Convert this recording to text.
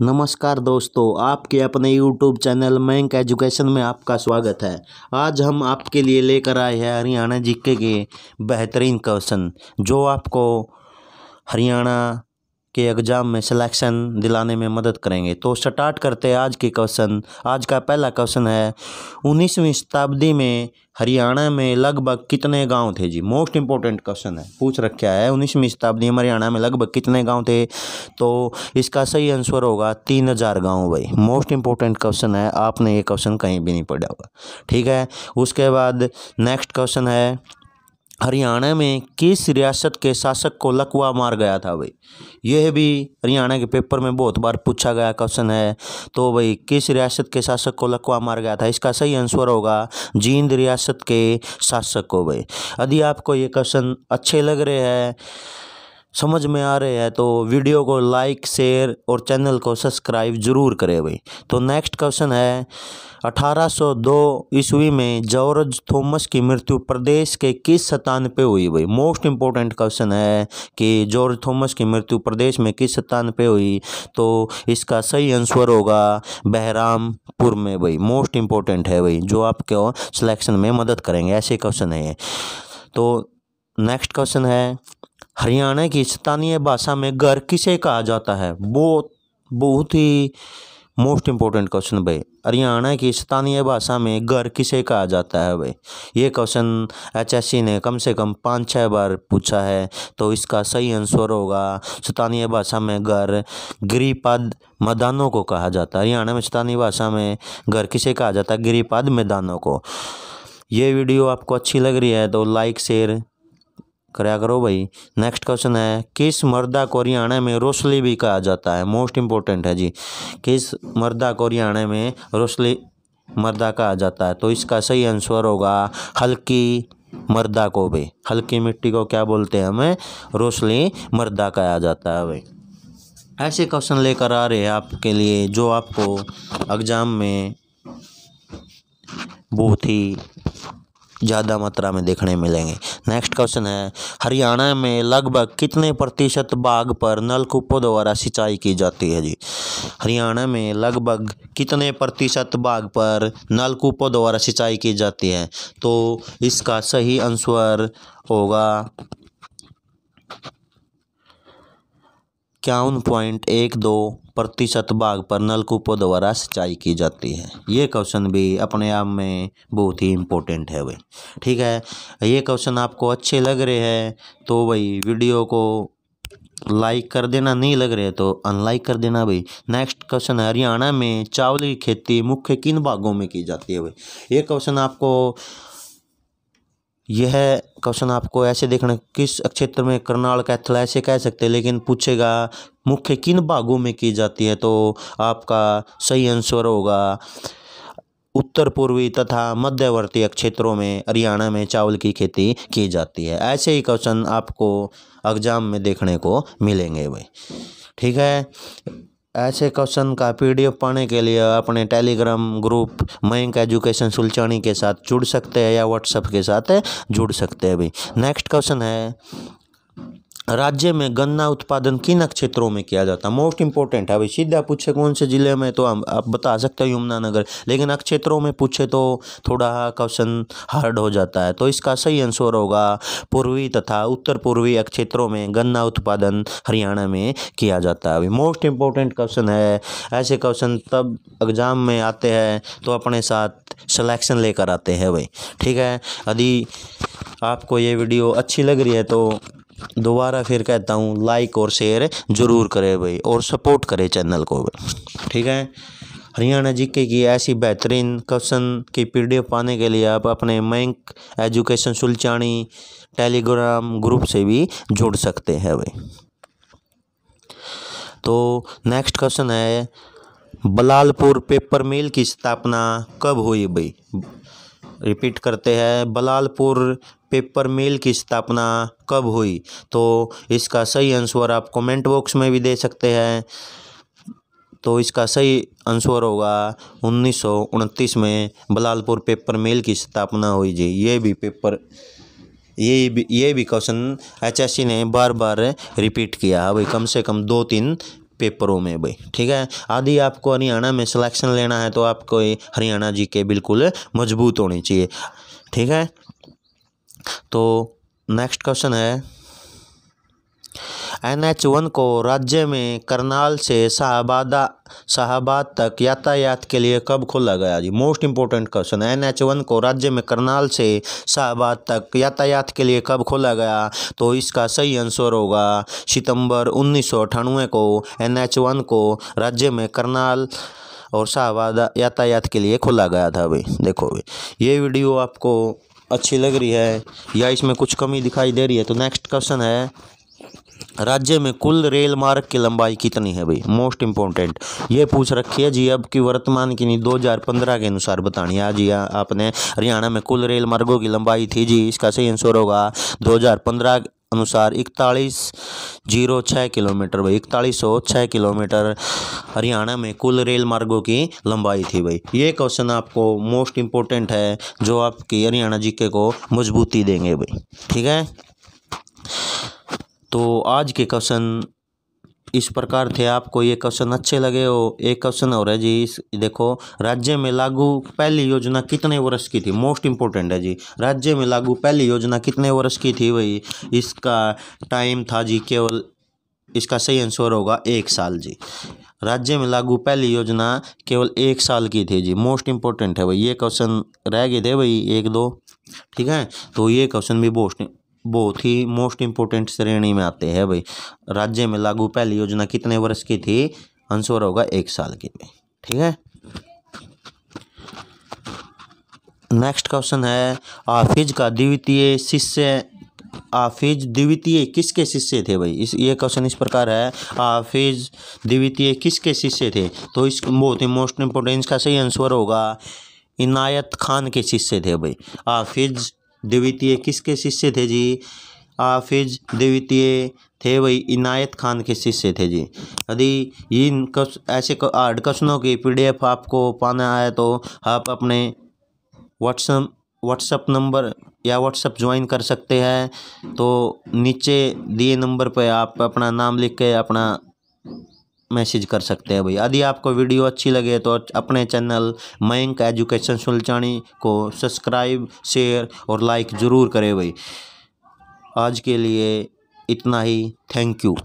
नमस्कार दोस्तों आपके अपने YouTube चैनल मैंक एजुकेशन में आपका स्वागत है आज हम आपके लिए लेकर आए हैं हरियाणा जीके के बेहतरीन क्वेश्चन जो आपको हरियाणा के एग्ज़ाम में सिलेक्शन दिलाने में मदद करेंगे तो स्टार्ट करते हैं आज के क्वेश्चन आज का पहला क्वेश्चन है उन्नीसवीं शताब्दी में हरियाणा में लगभग कितने गांव थे जी मोस्ट इंपॉर्टेंट क्वेश्चन है पूछ रखा है उन्नीसवीं शताब्दी में हरियाणा में लगभग कितने गांव थे तो इसका सही आंसर होगा तीन हज़ार गाँव भाई मोस्ट इंपॉर्टेंट क्वेश्चन है आपने ये क्वेश्चन कहीं भी नहीं पढ़ा होगा ठीक है उसके बाद नेक्स्ट क्वेश्चन है हरियाणा में किस रियासत के शासक को लकवा मार गया था भाई यह भी हरियाणा के पेपर में बहुत बार पूछा गया क्वेश्चन है तो भाई किस रियासत के शासक को लकवा मार गया था इसका सही आंसर होगा जींद रियासत के शासक को भाई यदि आपको ये क्वेश्चन अच्छे लग रहे हैं समझ में आ रहे हैं तो वीडियो को लाइक शेयर और चैनल को सब्सक्राइब ज़रूर करें भाई तो नेक्स्ट क्वेश्चन है 1802 ईस्वी में जॉर्ज थॉमस की मृत्यु प्रदेश के किस स्थान पे हुई भाई मोस्ट इम्पोर्टेंट क्वेश्चन है कि जॉर्ज थॉमस की मृत्यु प्रदेश में किस स्थान पे हुई तो इसका सही आंसर होगा बहरामपुर में भाई मोस्ट इम्पोर्टेंट है भाई जो आपके सिलेक्शन में मदद करेंगे ऐसे क्वेश्चन है तो नेक्स्ट क्वेश्चन है हरियाणा की स्थानीय भाषा में घर किसे कहा जाता है बहुत बहुत ही मोस्ट इम्पोर्टेंट क्वेश्चन भाई हरियाणा की स्थानीय भाषा में घर किसे कहा जाता है भाई ये क्वेश्चन एचएससी ने कम से कम पाँच छः बार पूछा है तो इसका सही आंसर होगा स्थानीय भाषा में घर गिरिपाद मैदानों को कहा जाता है हरियाणा में स्थानीय भाषा में घर किसे कहा जाता है गिरिपाद मैदानों को ये वीडियो आपको अच्छी लग रही है तो लाइक शेयर कराया करो भाई नेक्स्ट क्वेश्चन है किस मर्दा को हरियाणा में रोसली भी कहा जाता है मोस्ट इम्पोर्टेंट है जी किस मर्दा को हरियाणा में रोसली मर्दा कहा जाता है तो इसका सही आंसर होगा हल्की मर्दा को भाई हल्की मिट्टी को क्या बोलते हैं हमें रोसली मर्दा कहा जाता है भाई ऐसे क्वेश्चन लेकर आ रहे हैं आपके लिए जो आपको एग्ज़ाम में बहुत ही ज़्यादा मात्रा में देखने मिलेंगे नेक्स्ट क्वेश्चन है हरियाणा में लगभग कितने प्रतिशत बाग पर नलकूपों द्वारा सिंचाई की जाती है जी हरियाणा में लगभग कितने प्रतिशत बाग पर नलकूपों द्वारा सिंचाई की जाती है तो इसका सही आंसर होगा इक्यावन पॉइंट एक दो प्रतिशत भाग पर नलकूपों द्वारा सिंचाई की जाती है ये क्वेश्चन भी अपने आप में बहुत ही इम्पोर्टेंट है भाई ठीक है ये क्वेश्चन आपको अच्छे लग रहे हैं तो भाई वीडियो को लाइक कर देना नहीं लग रहे तो अनलाइक कर देना भाई नेक्स्ट क्वेश्चन हरियाणा में चावल की खेती मुख्य किन भागों में की जाती है भाई ये क्वेश्चन आपको यह क्वेश्चन आपको ऐसे देखना किस क्षेत्र में करनाल कैथल ऐसे कह सकते हैं लेकिन पूछेगा मुख्य किन भागों में की जाती है तो आपका सही आंसर होगा उत्तर पूर्वी तथा मध्यवर्ती क्षेत्रों में हरियाणा में चावल की खेती की जाती है ऐसे ही क्वेश्चन आपको एग्जाम में देखने को मिलेंगे भाई ठीक है ऐसे क्वेश्चन का पीडीएफ पाने के लिए अपने टेलीग्राम ग्रुप मयंक एजुकेशन सुलचानी के साथ जुड़ सकते हैं या व्हाट्सएप के साथ जुड़ सकते हैं भाई नेक्स्ट क्वेश्चन है राज्य में गन्ना उत्पादन किन क्षेत्रों में किया जाता है मोस्ट इंपॉर्टेंट है भाई सीधा पूछे कौन से ज़िले में तो हम आप बता सकते हो यमुनानगर लेकिन अ क्षेत्रों में पूछे तो थोड़ा क्वेश्चन हार्ड हो जाता है तो इसका सही आंसर होगा पूर्वी तथा उत्तर पूर्वी क्षेत्रों में गन्ना उत्पादन हरियाणा में किया जाता है मोस्ट इंपॉर्टेंट क्वेश्चन है ऐसे क्वेश्चन तब एग्ज़ाम में आते हैं तो अपने साथ सिलेक्शन लेकर आते हैं भाई ठीक है यदि आपको ये वीडियो अच्छी लग रही है तो दोबारा फिर कहता हूँ लाइक और शेयर ज़रूर करें भाई और सपोर्ट करें चैनल को ठीक है हरियाणा जी के की ऐसी बेहतरीन क्वेश्चन की पीडीएफ पाने के लिए आप अपने मैंक एजुकेशन सुलचानी टेलीग्राम ग्रुप से भी जुड़ सकते हैं भाई तो नेक्स्ट क्वेश्चन है बलालपुर पेपर मिल की स्थापना कब हुई भाई रिपीट करते हैं बलालपुर पेपर मिल की स्थापना कब हुई तो इसका सही आंसर आप कमेंट बॉक्स में भी दे सकते हैं तो इसका सही आंसर होगा उन्नीस में बलालपुर पेपर मिल की स्थापना हुई जी ये भी पेपर ये भी ये भी क्वेश्चन एच ने बार बार रिपीट किया है हाँ भाई कम से कम दो तीन पेपरों में भाई ठीक है आदि आपको हरियाणा में सिलेक्शन लेना है तो आपको हरियाणा जी के बिल्कुल मजबूत होनी चाहिए ठीक है तो नेक्स्ट क्वेश्चन है एन एच वन को राज्य में करनाल से शाहबादा शाहबाद तक यातायात के लिए कब खोला गया जी most important question N H one को राज्य में करनाल से शाहबाद तक यातायात के लिए कब खोला गया तो इसका सही आंसर होगा सितंबर उन्नीस सौ अठानवे को एन एच वन को राज्य में करनाल और शाहबाद यातायात के लिए खोला गया था भाई देखो भाई ये वीडियो आपको अच्छी लग रही है या इसमें कुछ कमी दिखाई दे रही है तो नेक्स्ट क्वेश्चन है राज्य में कुल रेल मार्ग की लंबाई कितनी है भाई मोस्ट इंपॉर्टेंट ये पूछ रखी है जी अब की वर्तमान की नहीं 2015 के अनुसार बतानी है जी हाँ, आपने हरियाणा में कुल रेल मार्गों की लंबाई थी जी इसका सही आंसर होगा 2015 अनुसार इकतालीस जीरो छः किलोमीटर भाई इकतालीस सौ छः किलोमीटर हरियाणा में कुल रेल मार्गों की लंबाई थी भाई ये क्वेश्चन आपको मोस्ट इम्पोर्टेंट है जो आपकी हरियाणा जीके को मजबूती देंगे भाई ठीक है तो आज के क्वेश्चन इस प्रकार थे आपको ये क्वेश्चन अच्छे लगे हो एक क्वेश्चन और है जी इस देखो राज्य में लागू पहली योजना कितने वर्ष की थी मोस्ट इम्पोर्टेंट है जी राज्य में लागू पहली योजना कितने वर्ष की थी वही इसका टाइम था जी केवल इसका सही आंसर होगा एक साल जी राज्य में लागू पहली योजना केवल एक साल की थी जी मोस्ट इंपॉर्टेंट है भाई ये क्वेश्चन रह गए थे भाई एक दो ठीक है तो ये क्वेश्चन भी मोस्ट बहुत ही मोस्ट इम्पोर्टेंट श्रेणी में आते हैं भाई राज्य में लागू पहली योजना कितने वर्ष की थी आंसर होगा एक साल की में ठीक है नेक्स्ट क्वेश्चन है आफिज का द्वितीय शिष्य आफिज द्वितीय किसके शिष्य थे भाई इस ये क्वेश्चन इस प्रकार है आफिज द्वितीय किसके शिष्य थे तो इस बहुत ही मोस्ट इम्पोर्टेंट का सही आंसर होगा इनायत खान के शिष्य थे भाई आफिज द्वितीय किसके शिष्य थे जी आफिज द्वितीय थे वही इनायत खान के शिष्य थे जी यदि इन कस, ऐसे हार्ड क्वेश्चनों की पीडीएफ आपको पाना है तो आप अपने व्हाट्सएप व्हाट्सएप नंबर या व्हाट्सएप ज्वाइन कर सकते हैं तो नीचे दिए नंबर पर आप अपना नाम लिख के अपना मैसेज कर सकते हैं भाई यदि आपको वीडियो अच्छी लगे तो अपने चैनल मयंक एजुकेशन सुलचानी को सब्सक्राइब शेयर और लाइक ज़रूर करें भाई आज के लिए इतना ही थैंक यू